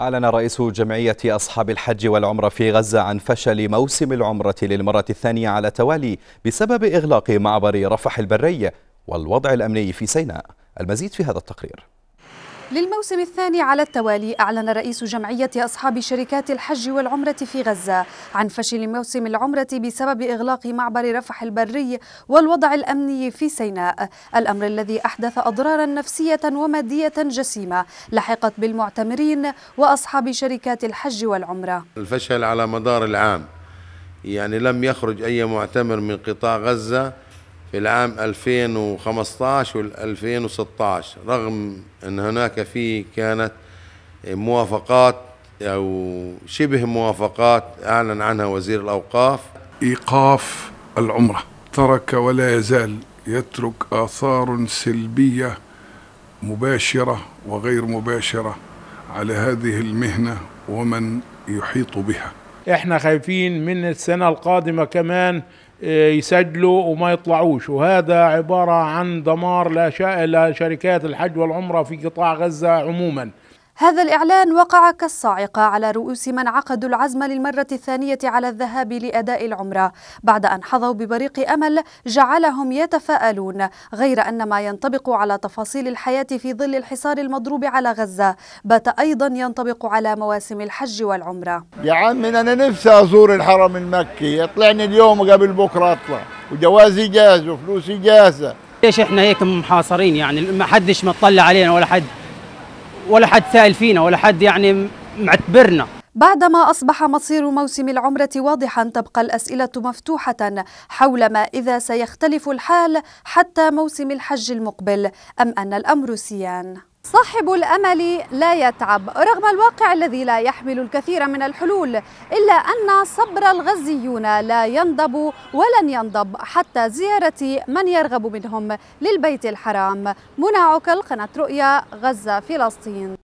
أعلن رئيس جمعية أصحاب الحج والعمرة في غزة عن فشل موسم العمرة للمرة الثانية على توالي بسبب إغلاق معبر رفح البري والوضع الأمني في سيناء المزيد في هذا التقرير للموسم الثاني على التوالي أعلن رئيس جمعية أصحاب شركات الحج والعمرة في غزة عن فشل موسم العمرة بسبب إغلاق معبر رفح البري والوضع الأمني في سيناء الأمر الذي أحدث أضرارا نفسية ومادية جسيمة لحقت بالمعتمرين وأصحاب شركات الحج والعمرة الفشل على مدار العام يعني لم يخرج أي معتمر من قطاع غزة في العام 2015 وال 2016 رغم أن هناك في كانت موافقات أو شبه موافقات أعلن عنها وزير الأوقاف إيقاف العمرة ترك ولا يزال يترك آثار سلبية مباشرة وغير مباشرة على هذه المهنة ومن يحيط بها احنا خايفين من السنة القادمة كمان إيه، يسجلوا وما يطلعوش وهذا عبارة عن دمار لشركات الحج والعمرة في قطاع غزة عموما هذا الإعلان وقع كالصاعقة على رؤوس من عقدوا العزم للمرة الثانية على الذهاب لأداء العمرة بعد أن حظوا ببريق أمل جعلهم يتفاءلون غير أن ما ينطبق على تفاصيل الحياة في ظل الحصار المضروب على غزة بات أيضا ينطبق على مواسم الحج والعمرة يا عم أنا نفسي أزور الحرم المكي يطلعني اليوم قبل بكرة أطلع وجوازي جاهز وفلوسي جاهزة ليش احنا هيك محاصرين يعني ما حدش مطلع علينا ولا حد ولا حد سائل فينا ولا حد يعني معتبرنا بعدما أصبح مصير موسم العمرة واضحا تبقى الأسئلة مفتوحة حول ما إذا سيختلف الحال حتى موسم الحج المقبل أم أن الأمر سيان صاحب الأمل لا يتعب رغم الواقع الذي لا يحمل الكثير من الحلول إلا أن صبر الغزيون لا ينضب ولن ينضب حتى زيارة من يرغب منهم للبيت الحرام منعك القناة رؤيا غزة فلسطين